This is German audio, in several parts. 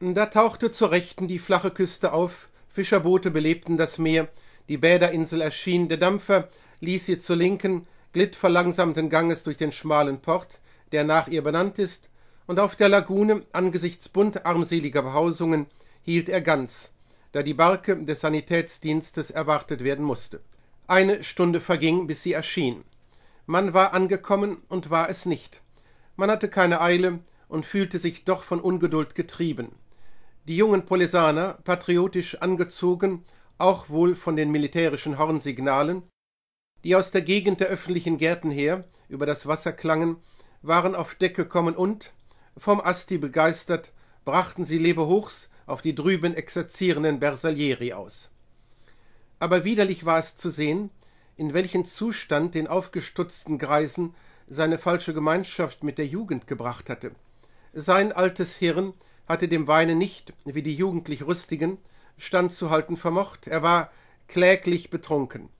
Da tauchte zur Rechten die flache Küste auf, Fischerboote belebten das Meer, die Bäderinsel erschien, der Dampfer ließ ihr zur Linken, glitt verlangsamten Ganges durch den schmalen Port, der nach ihr benannt ist, und auf der Lagune, angesichts bunt armseliger Behausungen, hielt er ganz, da die Barke des Sanitätsdienstes erwartet werden musste. Eine Stunde verging, bis sie erschien. Man war angekommen und war es nicht. Man hatte keine Eile und fühlte sich doch von Ungeduld getrieben. Die jungen Polesaner, patriotisch angezogen, auch wohl von den militärischen Hornsignalen, die aus der Gegend der öffentlichen Gärten her über das Wasser klangen, waren auf Deck gekommen und, vom Asti begeistert, brachten sie Lebehochs auf die drüben exerzierenden Bersaglieri aus. Aber widerlich war es zu sehen, in welchen Zustand den aufgestutzten Greisen seine falsche Gemeinschaft mit der Jugend gebracht hatte. Sein altes Hirn hatte dem Weine nicht, wie die jugendlich Rüstigen, standzuhalten vermocht, er war kläglich betrunken.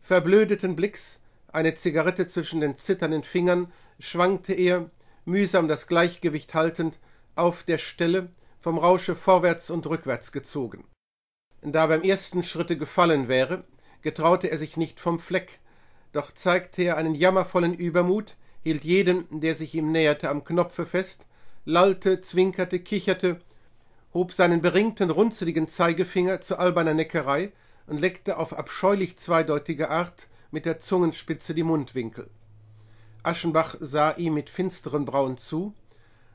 Verblödeten Blicks, eine Zigarette zwischen den zitternden Fingern, schwankte er, mühsam das Gleichgewicht haltend, auf der Stelle, vom Rausche vorwärts und rückwärts gezogen. Da beim ersten Schritte gefallen wäre, getraute er sich nicht vom Fleck, doch zeigte er einen jammervollen Übermut, hielt jeden, der sich ihm näherte, am Knopfe fest lallte, zwinkerte, kicherte, hob seinen beringten, runzeligen Zeigefinger zu alberner Neckerei und leckte auf abscheulich zweideutige Art mit der Zungenspitze die Mundwinkel. Aschenbach sah ihm mit finsteren Brauen zu,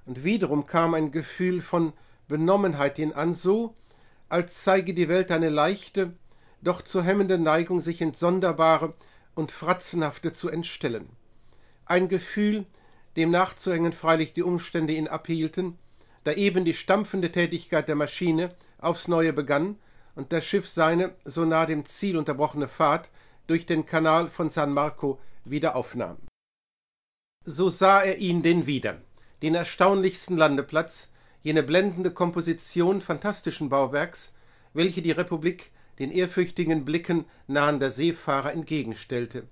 und wiederum kam ein Gefühl von Benommenheit ihn an, so, als zeige die Welt eine leichte, doch zu hemmende Neigung, sich ins Sonderbare und Fratzenhafte zu entstellen. Ein Gefühl, dem nachzuhängen freilich die Umstände ihn abhielten, da eben die stampfende Tätigkeit der Maschine aufs Neue begann und das Schiff seine so nah dem Ziel unterbrochene Fahrt durch den Kanal von San Marco wieder aufnahm. So sah er ihn denn wieder, den erstaunlichsten Landeplatz, jene blendende Komposition fantastischen Bauwerks, welche die Republik den ehrfürchtigen Blicken nahender Seefahrer entgegenstellte.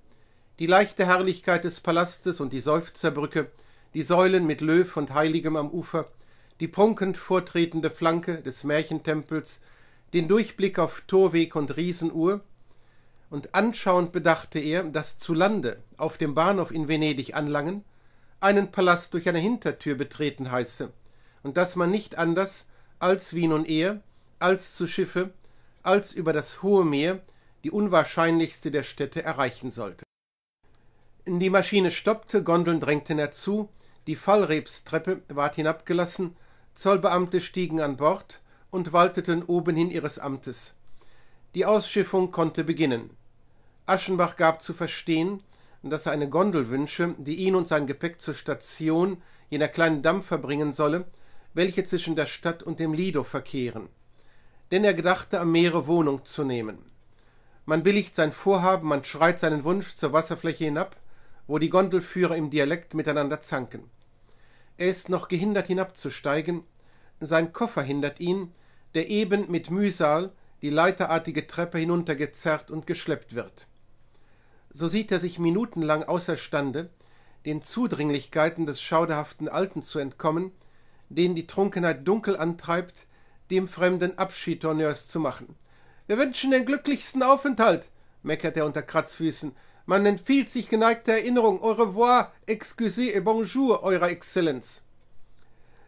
Die leichte Herrlichkeit des Palastes und die Seufzerbrücke, die Säulen mit Löw und Heiligem am Ufer, die prunkend vortretende Flanke des Märchentempels, den Durchblick auf Torweg und Riesenuhr, und anschauend bedachte er, dass zu Lande, auf dem Bahnhof in Venedig anlangen, einen Palast durch eine Hintertür betreten heiße, und dass man nicht anders als wie nun er, als zu Schiffe, als über das hohe Meer, die unwahrscheinlichste der Städte erreichen sollte die Maschine stoppte, Gondeln drängten herzu, die Fallrebstreppe ward hinabgelassen, Zollbeamte stiegen an Bord und walteten obenhin ihres Amtes. Die Ausschiffung konnte beginnen. Aschenbach gab zu verstehen, dass er eine Gondel wünsche, die ihn und sein Gepäck zur Station jener kleinen Dampfer bringen solle, welche zwischen der Stadt und dem Lido verkehren. Denn er gedachte, am Meere Wohnung zu nehmen. Man billigt sein Vorhaben, man schreit seinen Wunsch zur Wasserfläche hinab, wo die Gondelführer im Dialekt miteinander zanken. Er ist noch gehindert hinabzusteigen, sein Koffer hindert ihn, der eben mit Mühsal die leiterartige Treppe hinuntergezerrt und geschleppt wird. So sieht er sich minutenlang außerstande, den Zudringlichkeiten des schauderhaften Alten zu entkommen, den die Trunkenheit dunkel antreibt, dem Fremden Abschiedtourneurs zu machen. Wir wünschen den glücklichsten Aufenthalt, meckert er unter Kratzfüßen. Man empfiehlt sich geneigte Erinnerung. Au revoir, excusez et bonjour, Eurer Exzellenz.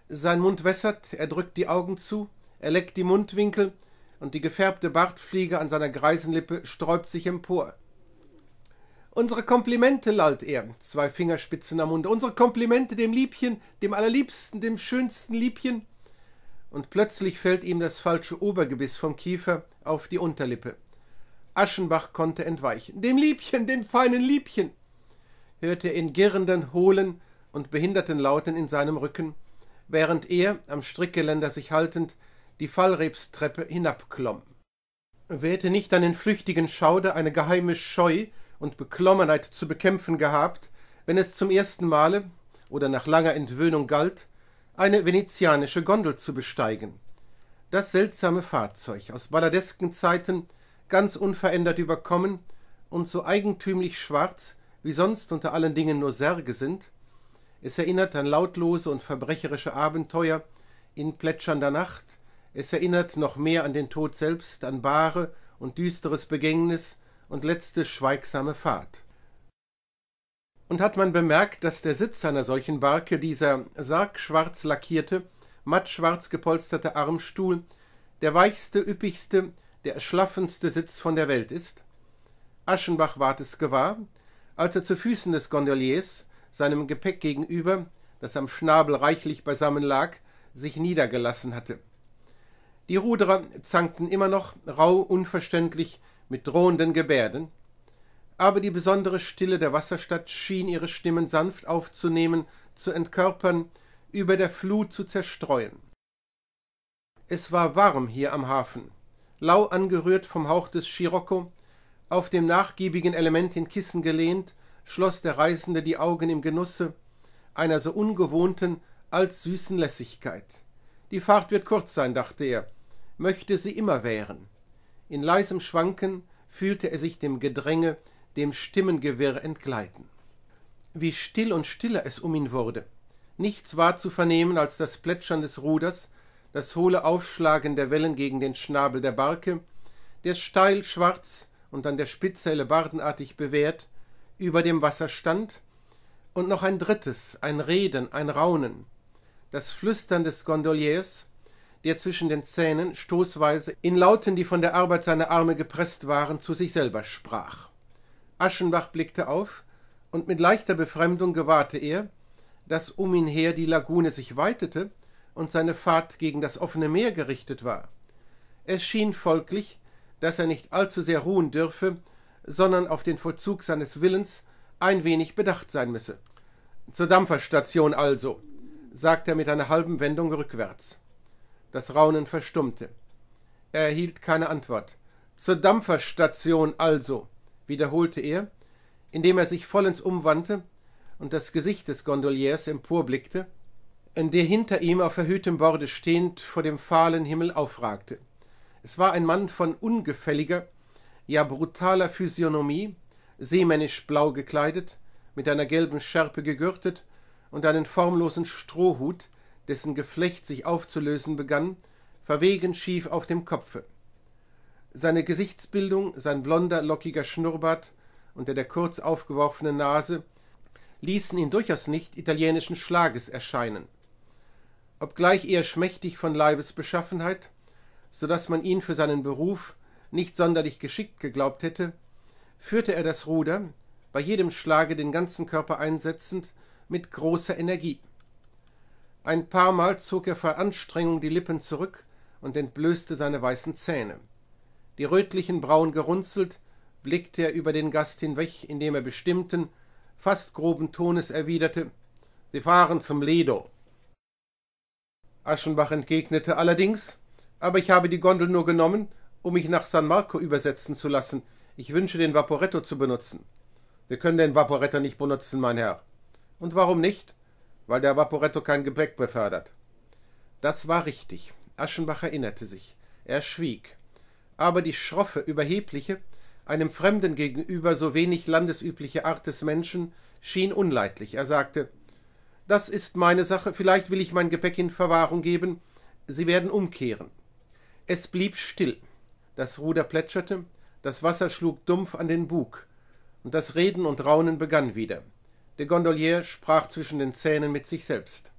Sein Mund wässert, er drückt die Augen zu, er leckt die Mundwinkel, und die gefärbte Bartfliege an seiner Greisenlippe sträubt sich empor. Unsere Komplimente, lallt er, zwei Fingerspitzen am Munde, unsere Komplimente dem Liebchen, dem allerliebsten, dem schönsten Liebchen. Und plötzlich fällt ihm das falsche Obergebiss vom Kiefer auf die Unterlippe. Aschenbach konnte entweichen. Dem Liebchen, dem feinen Liebchen! hörte er in girrenden, hohlen und behinderten Lauten in seinem Rücken, während er, am Strickgeländer sich haltend, die Fallrebstreppe hinabklomm. Wäre nicht an den flüchtigen Schauder eine geheime Scheu und Beklommenheit zu bekämpfen gehabt, wenn es zum ersten Male oder nach langer Entwöhnung galt, eine venezianische Gondel zu besteigen. Das seltsame Fahrzeug aus balladesken Zeiten ganz unverändert überkommen und so eigentümlich schwarz, wie sonst unter allen Dingen nur Särge sind. Es erinnert an lautlose und verbrecherische Abenteuer in plätschernder Nacht, es erinnert noch mehr an den Tod selbst, an bare und düsteres Begängnis und letzte schweigsame Fahrt. Und hat man bemerkt, dass der Sitz einer solchen Barke, dieser sargschwarz lackierte, mattschwarz gepolsterte Armstuhl, der weichste, üppigste der schlaffendste Sitz von der Welt ist? Aschenbach ward es gewahr, als er zu Füßen des Gondoliers, seinem Gepäck gegenüber, das am Schnabel reichlich beisammen lag, sich niedergelassen hatte. Die Ruderer zankten immer noch rau unverständlich mit drohenden Gebärden, aber die besondere Stille der Wasserstadt schien ihre Stimmen sanft aufzunehmen, zu entkörpern, über der Flut zu zerstreuen. Es war warm hier am Hafen, lau angerührt vom Hauch des Scirocco, auf dem nachgiebigen Element in Kissen gelehnt, schloss der Reisende die Augen im Genusse einer so ungewohnten als süßen Lässigkeit. Die Fahrt wird kurz sein, dachte er, möchte sie immer währen. In leisem Schwanken fühlte er sich dem Gedränge, dem Stimmengewirr entgleiten. Wie still und stiller es um ihn wurde. Nichts war zu vernehmen als das Plätschern des Ruders, das hohle Aufschlagen der Wellen gegen den Schnabel der Barke, der steil schwarz und an der Spitze hellebardenartig bewehrt, über dem Wasser stand, und noch ein drittes, ein Reden, ein Raunen, das Flüstern des Gondoliers, der zwischen den Zähnen stoßweise in Lauten, die von der Arbeit seiner Arme gepresst waren, zu sich selber sprach. Aschenbach blickte auf, und mit leichter Befremdung gewahrte er, dass um ihn her die Lagune sich weitete und seine Fahrt gegen das offene Meer gerichtet war. Es schien folglich, dass er nicht allzu sehr ruhen dürfe, sondern auf den Vollzug seines Willens ein wenig bedacht sein müsse. Zur Dampferstation also, sagte er mit einer halben Wendung rückwärts. Das Raunen verstummte. Er erhielt keine Antwort. Zur Dampferstation also, wiederholte er, indem er sich vollends umwandte und das Gesicht des Gondoliers emporblickte, der hinter ihm auf erhöhtem Borde stehend vor dem fahlen Himmel aufragte. Es war ein Mann von ungefälliger, ja brutaler Physiognomie, seemännisch blau gekleidet, mit einer gelben Schärpe gegürtet und einen formlosen Strohhut, dessen Geflecht sich aufzulösen begann, verwegen schief auf dem Kopfe. Seine Gesichtsbildung, sein blonder, lockiger Schnurrbart unter der kurz aufgeworfenen Nase ließen ihn durchaus nicht italienischen Schlages erscheinen obgleich eher schmächtig von Leibesbeschaffenheit, so daß man ihn für seinen Beruf nicht sonderlich geschickt geglaubt hätte, führte er das Ruder, bei jedem Schlage den ganzen Körper einsetzend, mit großer Energie. Ein paarmal zog er vor Anstrengung die Lippen zurück und entblößte seine weißen Zähne. Die rötlichen Brauen gerunzelt, blickte er über den Gast hinweg, indem er bestimmten, fast groben Tones erwiderte: Sie fahren zum Lido. Aschenbach entgegnete allerdings, aber ich habe die Gondel nur genommen, um mich nach San Marco übersetzen zu lassen. Ich wünsche, den Vaporetto zu benutzen. Wir können den Vaporetto nicht benutzen, mein Herr. Und warum nicht? Weil der Vaporetto kein Gepäck befördert. Das war richtig. Aschenbach erinnerte sich. Er schwieg. Aber die schroffe, überhebliche, einem Fremden gegenüber so wenig landesübliche Art des Menschen schien unleidlich. Er sagte, das ist meine Sache, vielleicht will ich mein Gepäck in Verwahrung geben, Sie werden umkehren. Es blieb still. Das Ruder plätscherte, das Wasser schlug dumpf an den Bug, und das Reden und Raunen begann wieder. Der Gondolier sprach zwischen den Zähnen mit sich selbst.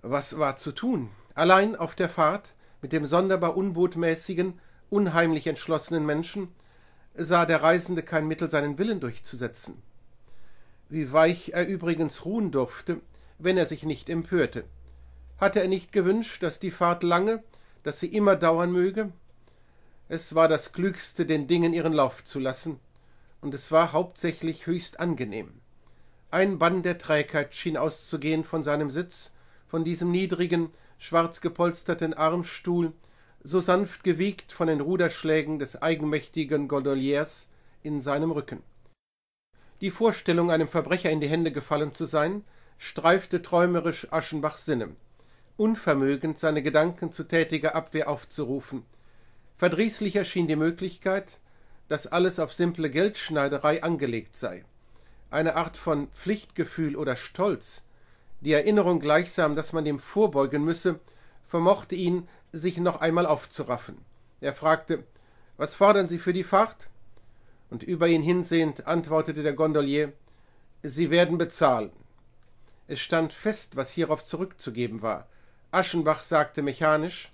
Was war zu tun? Allein auf der Fahrt, mit dem sonderbar unbotmäßigen, unheimlich entschlossenen Menschen, sah der Reisende kein Mittel, seinen Willen durchzusetzen wie weich er übrigens ruhen durfte, wenn er sich nicht empörte. Hatte er nicht gewünscht, dass die Fahrt lange, dass sie immer dauern möge? Es war das Klügste, den Dingen ihren Lauf zu lassen, und es war hauptsächlich höchst angenehm. Ein Bann der Trägheit schien auszugehen von seinem Sitz, von diesem niedrigen, schwarz gepolsterten Armstuhl, so sanft gewiegt von den Ruderschlägen des eigenmächtigen Gondoliers in seinem Rücken. Die Vorstellung, einem Verbrecher in die Hände gefallen zu sein, streifte träumerisch Aschenbachs Sinne. Unvermögend, seine Gedanken zu tätiger Abwehr aufzurufen. Verdrießlich erschien die Möglichkeit, dass alles auf simple Geldschneiderei angelegt sei. Eine Art von Pflichtgefühl oder Stolz, die Erinnerung gleichsam, dass man dem vorbeugen müsse, vermochte ihn, sich noch einmal aufzuraffen. Er fragte, was fordern Sie für die Fahrt? und über ihn hinsehend antwortete der Gondolier Sie werden bezahlen. Es stand fest, was hierauf zurückzugeben war. Aschenbach sagte mechanisch